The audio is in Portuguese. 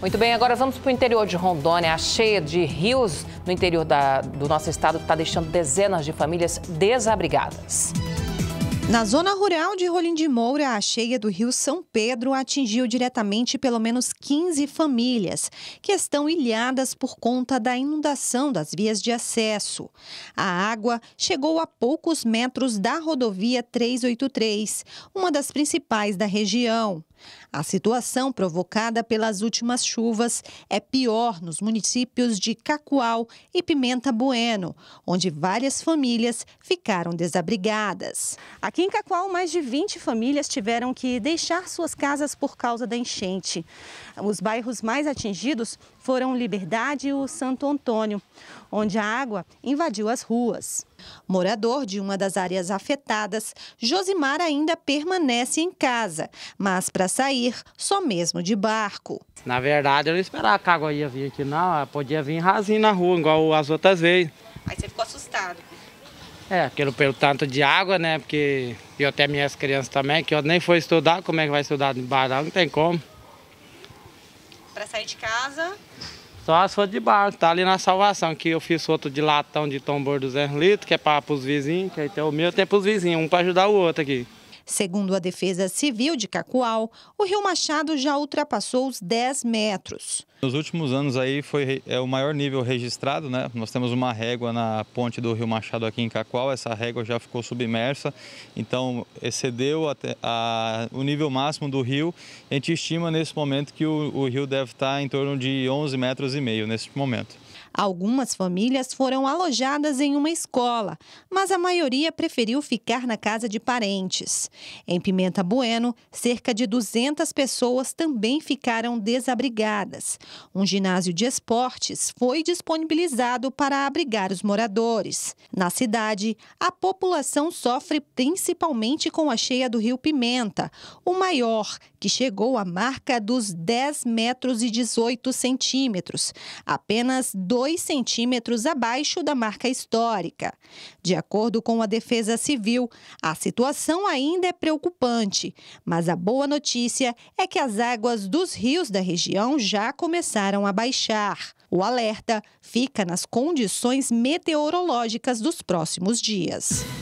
Muito bem, agora vamos para o interior de Rondônia. A cheia de rios no interior da, do nosso estado está deixando dezenas de famílias desabrigadas. Na zona rural de Rolim de Moura, a cheia do rio São Pedro atingiu diretamente pelo menos 15 famílias, que estão ilhadas por conta da inundação das vias de acesso. A água chegou a poucos metros da rodovia 383, uma das principais da região. A situação provocada pelas últimas chuvas é pior nos municípios de Cacoal e Pimenta Bueno, onde várias famílias ficaram desabrigadas. Aqui Aqui em Cacoal, mais de 20 famílias tiveram que deixar suas casas por causa da enchente. Os bairros mais atingidos foram Liberdade e o Santo Antônio, onde a água invadiu as ruas. Morador de uma das áreas afetadas, Josimar ainda permanece em casa, mas para sair, só mesmo de barco. Na verdade, eu não esperava que a água ia vir aqui, não. Ela podia vir rasinho na rua, igual as outras vezes. Aí você ficou assustado? É, pelo, pelo tanto de água, né? Porque eu até minhas crianças também, que eu nem foi estudar, como é que vai estudar de barco? Não tem como. Para sair de casa? Só as for de barco, tá ali na salvação, que eu fiz outro de latão de tombor 200 litros, que é para os vizinhos, que aí tem o meu, tem para os vizinhos, um para ajudar o outro aqui. Segundo a Defesa Civil de Cacoal, o Rio Machado já ultrapassou os 10 metros. Nos últimos anos aí foi é o maior nível registrado, né? Nós temos uma régua na ponte do Rio Machado aqui em Cacoal, essa régua já ficou submersa, então excedeu a, o nível máximo do rio. A gente estima nesse momento que o, o rio deve estar em torno de 11 metros e meio nesse momento. Algumas famílias foram alojadas em uma escola, mas a maioria preferiu ficar na casa de parentes. Em Pimenta Bueno, cerca de 200 pessoas também ficaram desabrigadas. Um ginásio de esportes foi disponibilizado para abrigar os moradores. Na cidade, a população sofre principalmente com a cheia do rio Pimenta, o maior, que chegou à marca dos 10 metros e 18 centímetros. Apenas dois 2 centímetros abaixo da marca histórica. De acordo com a Defesa Civil, a situação ainda é preocupante, mas a boa notícia é que as águas dos rios da região já começaram a baixar. O alerta fica nas condições meteorológicas dos próximos dias.